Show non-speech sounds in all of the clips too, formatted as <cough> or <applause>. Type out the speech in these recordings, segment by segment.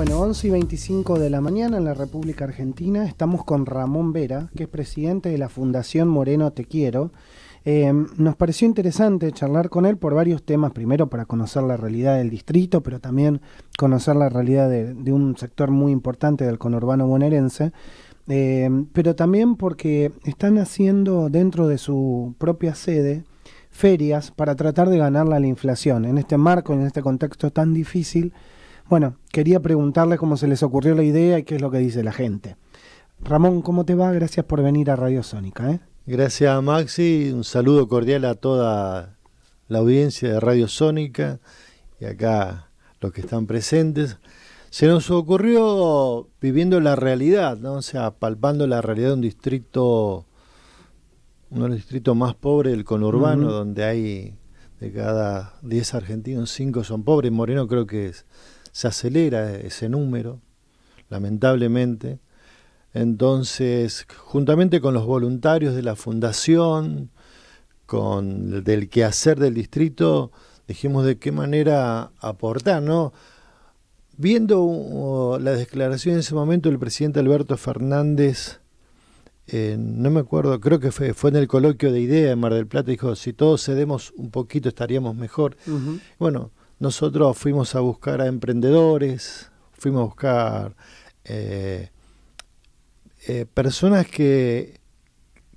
Bueno, 11 y 25 de la mañana en la República Argentina estamos con Ramón Vera, que es presidente de la Fundación Moreno Te Quiero. Em, nos pareció interesante charlar con él por varios temas, primero para conocer la realidad del distrito, pero también conocer la realidad de, un sector muy importante del conurbano bonaerense, em, pero también porque están haciendo dentro de su propia sede ferias para tratar de ganarle a la inflación. En este marco, en este contexto tan difícil, bueno, quería preguntarle cómo se les ocurrió la idea y qué es lo que dice la gente. Ramón, ¿cómo te va? Gracias por venir a Radio Sónica. ¿eh? Gracias, Maxi. Un saludo cordial a toda la audiencia de Radio Sónica y acá los que están presentes. Se nos ocurrió viviendo la realidad, ¿no? o sea, palpando la realidad de un distrito, uno de los distritos más pobres del conurbano, donde hay de cada 10 argentinos, 5 son pobres. Moreno creo que es se acelera ese número, lamentablemente. Entonces, juntamente con los voluntarios de la fundación, con del quehacer del distrito, dijimos de qué manera aportar, ¿no? Viendo uh, la declaración en ese momento del presidente Alberto Fernández, eh, no me acuerdo, creo que fue, fue en el coloquio de idea en Mar del Plata, dijo, si todos cedemos un poquito estaríamos mejor. Bueno, nosotros fuimos a buscar a emprendedores, fuimos a buscar eh, eh, personas que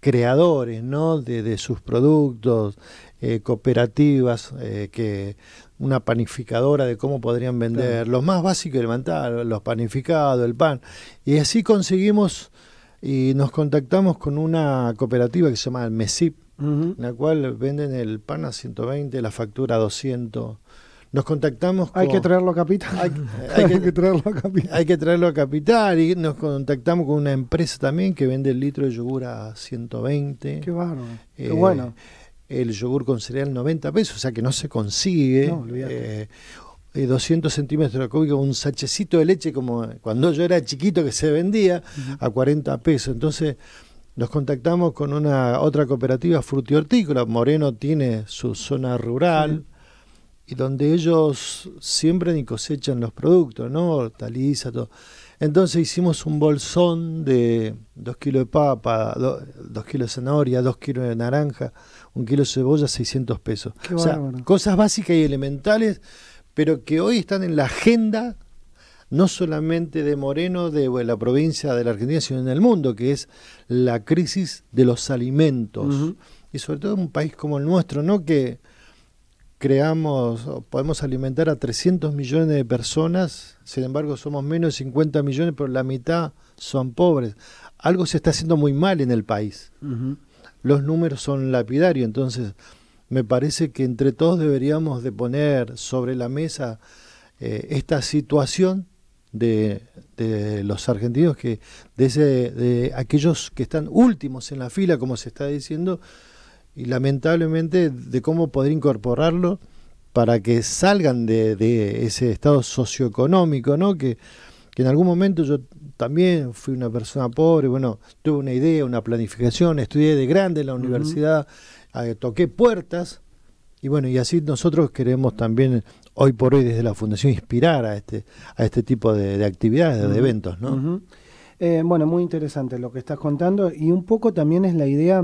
creadores de, sus productos, eh, cooperativas, que una panificadora de cómo podrían vender, los más básicos levantar, los panificados, el pan. Y así conseguimos y nos contactamos con una cooperativa que se llama el MESIP, en la cual venden el pan a 120, la factura a 200 nos contactamos con, Hay que traerlo a Capital. <laughs> Hay, que, traerlo a Capital. Hay que traerlo a Capital y nos contactamos con una empresa también que vende el litro de yogur a 120. Qué eh, bueno. El yogur con cereal 90 pesos, o sea que no se consigue. No, eh, 200 eh, centímetros cúbicos, un sachecito de leche como cuando yo era chiquito que se vendía a 40 pesos. Entonces nos contactamos con una otra cooperativa frutihortícola. Moreno tiene su zona rural y donde ellos siempre y cosechan los productos, ¿no? Hortaliza, todo. Entonces hicimos un bolsón de 2 kilos de papa, 2 kilos de zanahoria, 2 kilos de naranja, 1 kilo de cebolla, 600 pesos. o sea, cosas básicas y elementales, pero que hoy están en la agenda no solamente de Moreno, de la provincia de la Argentina, sino en el mundo, que es la crisis de los alimentos. Y sobre todo en un país como el nuestro, ¿no? Que creamos, podemos alimentar a 300 millones de personas, sin embargo somos menos de 50 millones, pero la mitad son pobres. Algo se está haciendo muy mal en el país. Los números son lapidarios, entonces me parece que entre todos deberíamos de poner sobre la mesa eh, esta situación de, de, los argentinos, que de, de aquellos que están últimos en la fila, como se está diciendo, y lamentablemente de cómo poder incorporarlo para que salgan de, ese estado socioeconómico, ¿no? Que, en algún momento yo también fui una persona pobre, bueno, tuve una idea, una planificación, estudié de grande en la universidad, eh, toqué puertas, y bueno, y así nosotros queremos también, hoy por hoy desde la Fundación, inspirar a este, a este tipo de, actividades, de eventos, ¿no? Eh, bueno, muy interesante lo que estás contando, y un poco también es la idea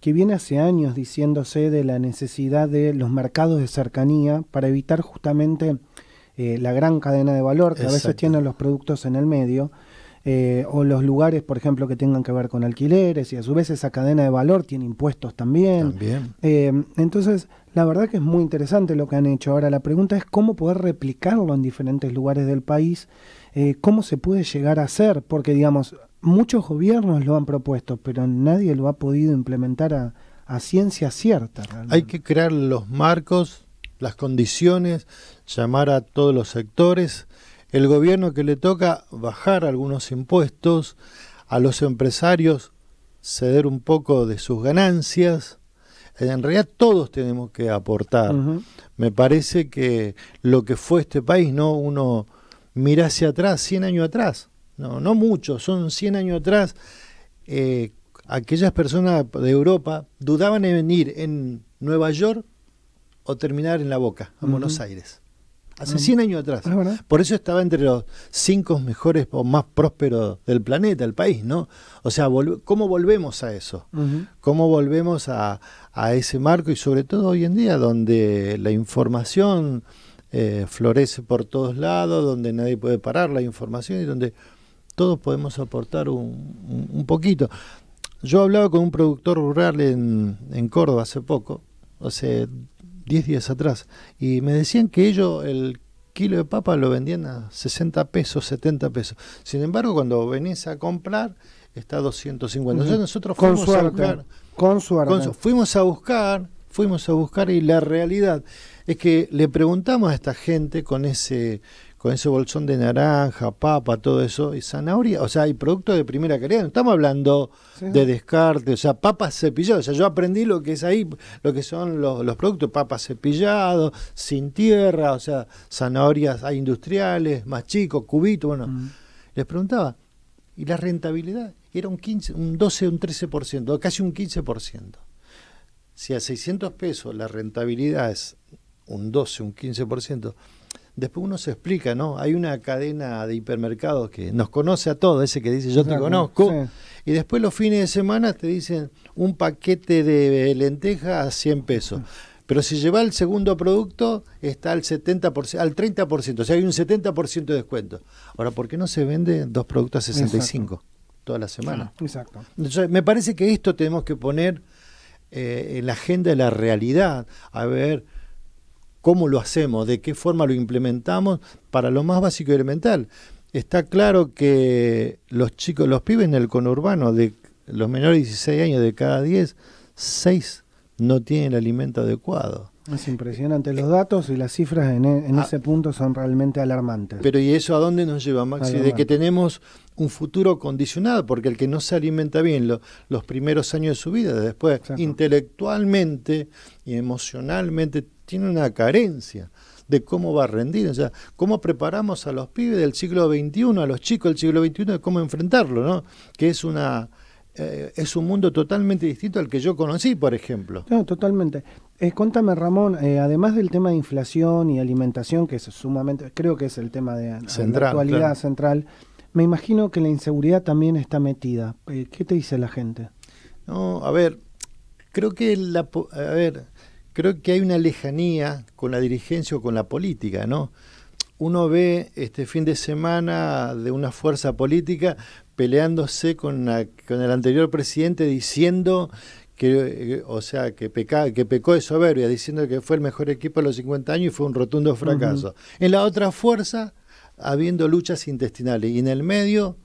que viene hace años diciéndose de la necesidad de los mercados de cercanía para evitar justamente eh, la gran cadena de valor que a veces tienen los productos en el medio. Eh, o los lugares, por ejemplo, que tengan que ver con alquileres, y a su vez esa cadena de valor tiene impuestos también. Eh, entonces, la verdad que es muy interesante lo que han hecho. Ahora, la pregunta es cómo poder replicarlo en diferentes lugares del país, cómo se puede llegar a hacer, porque, digamos, muchos gobiernos lo han propuesto, pero nadie lo ha podido implementar a, ciencia cierta. Hay que crear los marcos, las condiciones, llamar a todos los sectores, el gobierno que le toca bajar algunos impuestos, a los empresarios ceder un poco de sus ganancias. En realidad todos tenemos que aportar. Me parece que lo que fue este país, ¿no? Uno mira hacia atrás, 100 años atrás, no, no mucho, son 100 años atrás, eh, aquellas personas de Europa dudaban en venir en Nueva York o terminar en La Boca, a Buenos Aires. Hace 100 años atrás. Por eso estaba entre los cinco mejores o más prósperos del planeta, el país, ¿no? O sea, ¿cómo volvemos a eso? ¿Cómo volvemos a, ese marco? Y sobre todo hoy en día, donde la información eh, florece por todos lados, donde nadie puede parar la información y donde todos podemos aportar un, poquito. Yo hablaba con un productor rural en, Córdoba hace poco, hace 10 días atrás, y me decían que ellos el kilo de papa lo vendían a 60 pesos, 70 pesos. Sin embargo, cuando venís a comprar, está a 250. nosotros con Con fuimos a buscar, fuimos a buscar, y la realidad es que le preguntamos a esta gente con ese con ese bolsón de naranja, papa, todo eso, y zanahoria, o sea, hay productos de primera calidad, no estamos hablando de descarte, o sea, papas cepilladas, o sea, yo aprendí lo que es ahí, lo que son los, los productos, papas cepillados, sin tierra, o sea, zanahorias industriales, más chicos, cubitos, bueno, mm. les preguntaba, ¿y la rentabilidad? Era un 15, un 12, un 13%, casi un 15%. Si a 600 pesos la rentabilidad es un 12, un 15%, después uno se explica, ¿no? Hay una cadena de hipermercados que nos conoce a todos, ese que dice yo te conozco, y después los fines de semana te dicen un paquete de lentejas a 100 pesos. Pero si lleva el segundo producto, está al 70%, al 30%, o sea, hay un 70% de descuento. Ahora, ¿por qué no se vende dos productos a 65 toda la semana? Ah, exacto. me parece que esto tenemos que poner eh, en la agenda de la realidad. A ver, cómo lo hacemos, de qué forma lo implementamos para lo más básico y elemental. Está claro que los chicos, los pibes en el conurbano, de los menores de 16 años de cada 10, 6 no tienen el alimento adecuado. Es impresionante, los datos y las cifras en, e, ah. ese punto son realmente alarmantes. Pero ¿y eso a dónde nos lleva, Maxi? De que tenemos un futuro condicionado, porque el que no se alimenta bien los primeros años de su vida, después intelectualmente y emocionalmente tiene una carencia de cómo va a rendir, o sea, cómo preparamos a los pibes del siglo XXI, a los chicos del siglo XXI, de cómo enfrentarlo, ¿no? Que es una eh, es un mundo totalmente distinto al que yo conocí, por ejemplo. No, totalmente. Eh, contame, Ramón, eh, además del tema de inflación y alimentación, que es sumamente, creo que es el tema de, actualidad central, me imagino que la inseguridad también está metida. ¿Qué te dice la gente? No, a ver, creo que la... A ver, creo que hay una lejanía con la dirigencia o con la política, ¿no? Uno ve este fin de semana de una fuerza política peleándose con, el anterior presidente diciendo que, eh, o sea, que, que pecó de soberbia, diciendo que fue el mejor equipo de los 50 años y fue un rotundo fracaso. En la otra fuerza, habiendo luchas intestinales. Y en el medio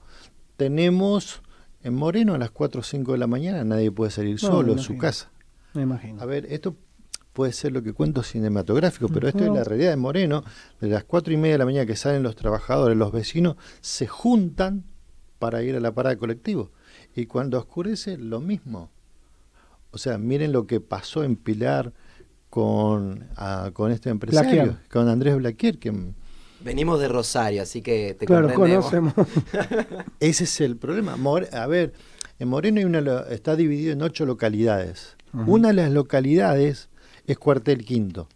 tenemos en Moreno a las 4 o 5 de la mañana, nadie puede salir solo de su casa. Me imagino. A ver, esto puede ser lo que cuento cinematográfico, pero esto es la realidad de Moreno. De las cuatro y media de la mañana que salen los trabajadores, los vecinos, se juntan para ir a la parada colectivo. Y cuando oscurece, lo mismo. O sea, miren lo que pasó en Pilar con, ah, este empresario, con Andrés Blaquier, que mm, Venimos de Rosario, así que te claro, conocemos. <laughs> Ese es el problema. a ver, en Moreno hay una, está dividido en ocho localidades. Una de las localidades es Cuartel Quinto.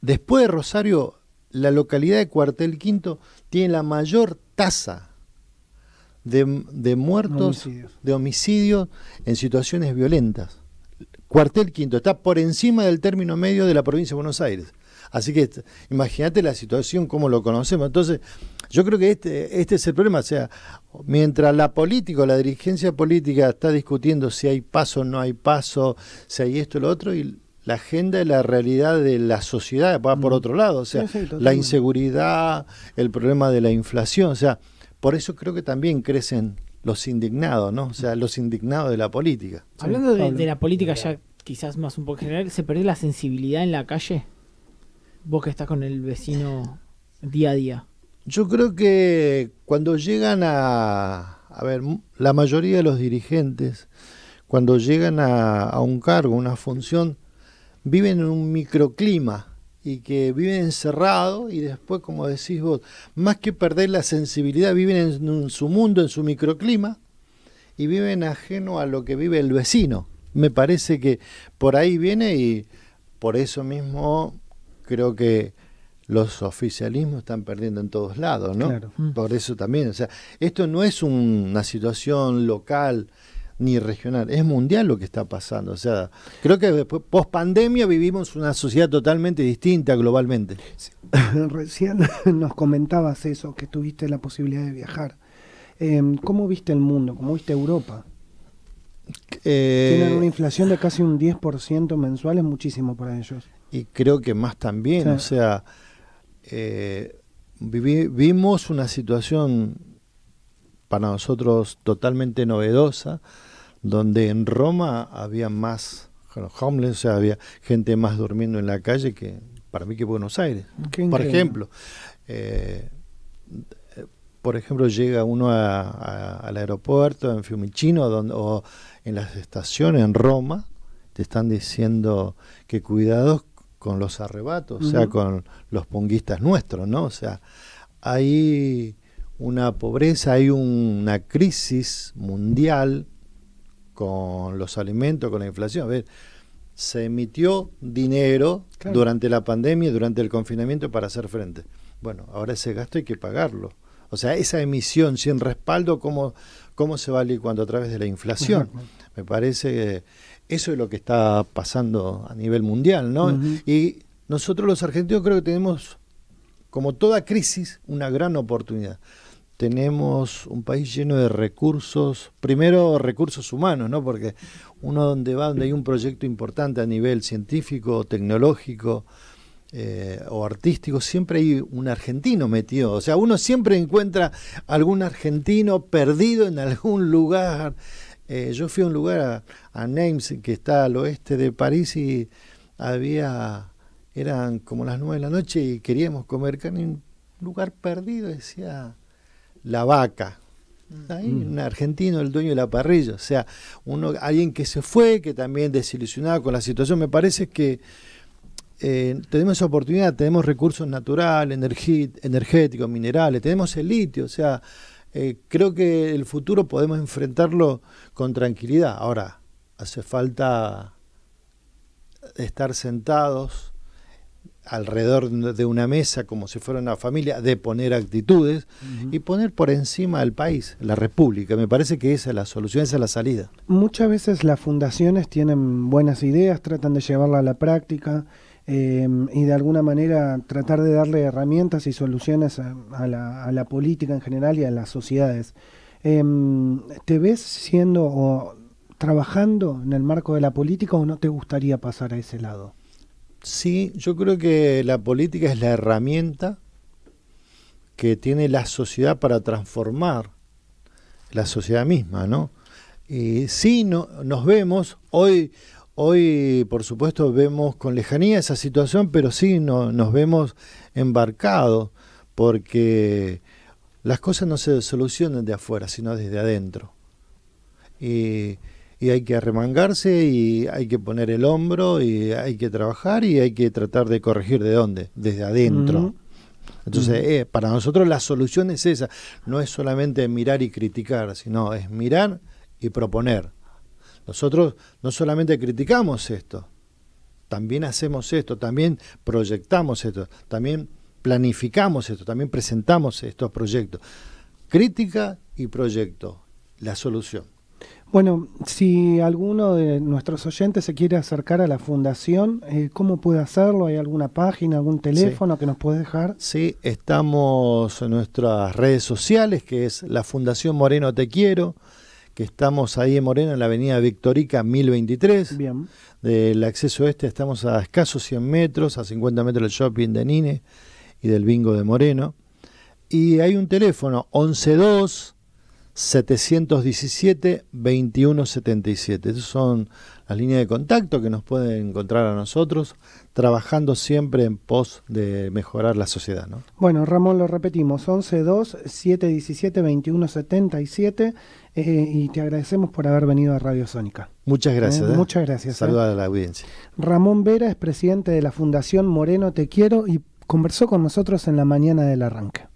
Después de Rosario, la localidad de Cuartel Quinto tiene la mayor tasa de, muertos, de homicidios en situaciones violentas. Cuartel Quinto está por encima del término medio de la provincia de Buenos Aires. Así que imagínate la situación como lo conocemos. Entonces, yo creo que este, este es el problema. O sea, mientras la política o la dirigencia política está discutiendo si hay paso o no hay paso, si hay esto o lo otro, y la agenda y la realidad de la sociedad va por otro lado. O sea, la inseguridad, el problema de la inflación. O sea, por eso creo que también crecen los indignados, ¿no? O sea, los indignados de la política. Hablando de, la política ya quizás más un poco general, ¿se perdió la sensibilidad en la calle? Vos que estás con el vecino día a día. Yo creo que cuando llegan a, a ver, la mayoría de los dirigentes, cuando llegan a, un cargo, una función, viven en un microclima y que viven encerrados y después, como decís vos, más que perder la sensibilidad, viven en su mundo, en su microclima y viven ajeno a lo que vive el vecino. Me parece que por ahí viene y por eso mismo creo que los oficialismos están perdiendo en todos lados, ¿no? Mm. Por eso también, o sea, esto no es una situación local ni regional, es mundial lo que está pasando. O sea, creo que después, post pandemia vivimos una sociedad totalmente distinta globalmente. <laughs> Recién nos comentabas eso, que tuviste la posibilidad de viajar. Em, ¿Cómo viste el mundo? ¿Cómo viste Europa? Eh, Tienen una inflación de casi un 10% mensual, es muchísimo para ellos. Y creo que más también, o sea, eh, vimos una situación para nosotros totalmente novedosa, donde en Roma había más homeless, o sea, había gente más durmiendo en la calle que para mí que Buenos Aires. por ejemplo, eh, por ejemplo, llega uno al aeropuerto en Fiumicino o en las estaciones en Roma, te están diciendo que cuidados con los arrebatos, o sea, con los ponguistas nuestros, ¿no? O sea, hay una pobreza, hay una crisis mundial con los alimentos, con la inflación. A ver, se emitió dinero durante la pandemia, durante el confinamiento para hacer frente. Bueno, ahora ese gasto hay que pagarlo. O sea, esa emisión sin respaldo, ¿cómo, cómo se va a cuando A través de la inflación. Me parece que eso es lo que está pasando a nivel mundial, ¿no? Y nosotros los argentinos creo que tenemos, como toda crisis, una gran oportunidad. Tenemos un país lleno de recursos, primero recursos humanos, ¿no? Porque uno donde va, donde hay un proyecto importante a nivel científico, tecnológico, eh, o artístico, siempre hay un argentino metido. O sea, uno siempre encuentra algún argentino perdido en algún lugar eh, yo fui a un lugar, a, a que está al oeste de París, y había, eran como las nueve de la noche y queríamos comer carne en un lugar perdido, decía la vaca. Mm. Ahí, un mm. argentino, el dueño de la parrilla. O sea, uno, alguien que se fue, que también desilusionado con la situación. Me parece que eh, tenemos esa oportunidad, tenemos recursos naturales, energéticos, minerales, tenemos el litio, o sea, eh, creo que el futuro podemos enfrentarlo con tranquilidad. Ahora, hace falta estar sentados alrededor de una mesa como si fuera una familia, de poner actitudes y poner por encima al país, la república. Me parece que esa es la solución, esa es la salida. Muchas veces las fundaciones tienen buenas ideas, tratan de llevarla a la práctica Em, y de alguna manera tratar de darle herramientas y soluciones a, la, política en general y a las sociedades. Em, ¿Te ves siendo o trabajando en el marco de la política o no te gustaría pasar a ese lado? Sí, yo creo que la política es la herramienta que tiene la sociedad para transformar la sociedad misma, ¿no? Y sí nos vemos hoy Hoy, por supuesto, vemos con lejanía esa situación, pero sí nos vemos embarcados porque las cosas no se solucionan de afuera, sino desde adentro. Y, hay que arremangarse y hay que poner el hombro y hay que trabajar y hay que tratar de corregir de dónde, desde adentro. Entonces, eh, para nosotros la solución es esa, no es solamente mirar y criticar, sino es mirar y proponer. Nosotros no solamente criticamos esto, también hacemos esto, también proyectamos esto, también planificamos esto, también presentamos estos proyectos. Crítica y proyecto, la solución. Bueno, si alguno de nuestros oyentes se quiere acercar a la fundación, eh, ¿cómo puede hacerlo? ¿Hay alguna página, algún teléfono que nos puede dejar? Sí, estamos en nuestras redes sociales, que es la Fundación Moreno Te Quiero, que estamos ahí en Moreno, en la avenida Victorica 1023. Bien. Del acceso este estamos a escasos 100 metros, a 50 metros del shopping de Nine y del bingo de Moreno. Y hay un teléfono 112 717 2177. Esos son la línea de contacto que nos pueden encontrar a nosotros, trabajando siempre en pos de mejorar la sociedad. ¿no? Bueno, Ramón, lo repetimos, 11-2-717-2177 eh, y te agradecemos por haber venido a Radio Sónica. Muchas gracias. Eh, ¿eh? Muchas gracias. Eh. a la audiencia. Ramón Vera es presidente de la Fundación Moreno Te Quiero y conversó con nosotros en la mañana del arranque.